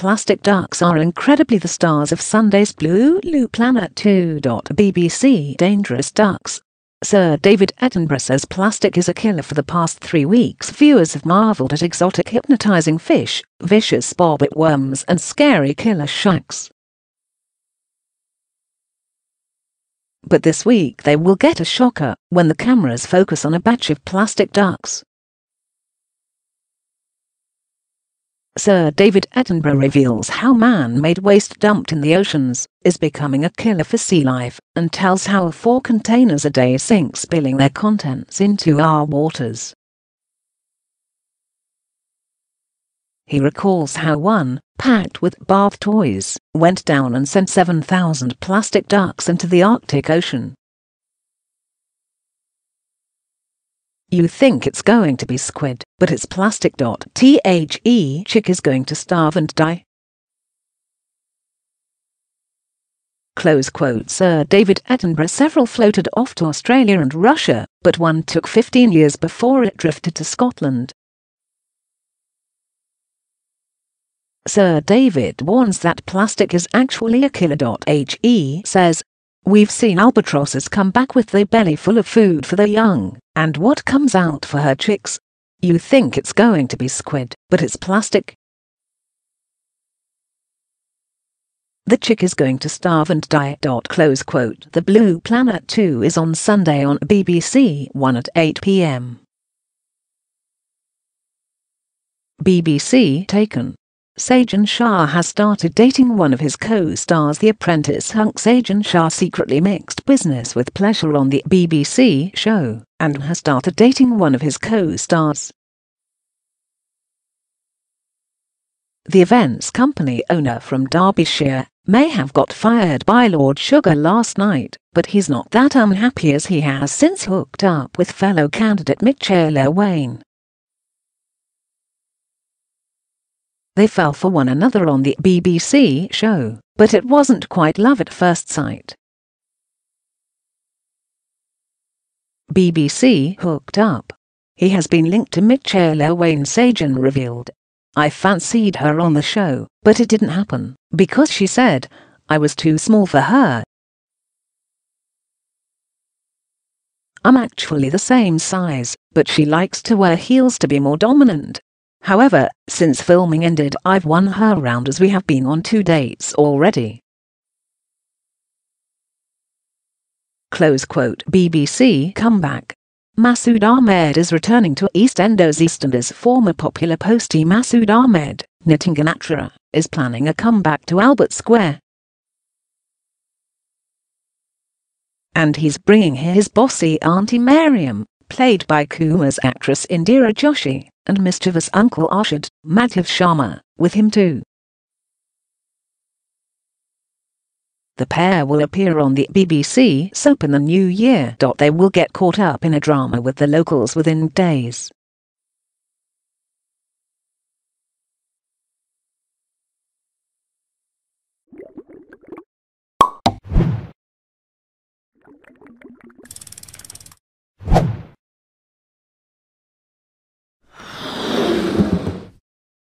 plastic ducks are incredibly the stars of Sunday's Blue Blue Planet 2. BBC Dangerous Ducks Sir David Attenborough says plastic is a killer for the past three weeks. Viewers have marveled at exotic hypnotizing fish, vicious bobbit worms and scary killer sharks. But this week they will get a shocker when the cameras focus on a batch of plastic ducks. Sir David Attenborough reveals how man-made waste dumped in the oceans is becoming a killer for sea life and tells how four containers a day sink spilling their contents into our waters. He recalls how one, packed with bath toys, went down and sent 7,000 plastic ducks into the Arctic Ocean. You think it's going to be squid, but it's plastic. The chick is going to starve and die. Close quote Sir David Attenborough several floated off to Australia and Russia, but one took 15 years before it drifted to Scotland. Sir David warns that plastic is actually a killer. He says, We've seen albatrosses come back with their belly full of food for their young, and what comes out for her chicks you think it's going to be squid, but it's plastic. The chick is going to starve and die. Close quote. The Blue Planet 2 is on Sunday on BBC 1 at 8 pm. BBC Taken Sajan Shah has started dating one of his co-stars The Apprentice hunk Sajan Shah secretly mixed business with pleasure on the BBC show, and has started dating one of his co-stars. The events company owner from Derbyshire may have got fired by Lord Sugar last night, but he's not that unhappy as he has since hooked up with fellow candidate Mitchell Wayne. They fell for one another on the BBC show, but it wasn't quite love at first sight. BBC hooked up. He has been linked to Michelle. Wayne Sajan revealed. I fancied her on the show, but it didn't happen, because she said, I was too small for her. I'm actually the same size, but she likes to wear heels to be more dominant. However, since filming ended I've won her round as we have been on two dates already. Close quote BBC comeback. Masood Ahmed is returning to EastEnders EastEnders former popular postie Masood Ahmed, Ganatra is planning a comeback to Albert Square. And he's bringing his bossy auntie Miriam, played by Kuma's actress Indira Joshi and mischievous Uncle Arshad, Madhav Sharma, with him too. The pair will appear on the BBC soap in the new year. They will get caught up in a drama with the locals within days.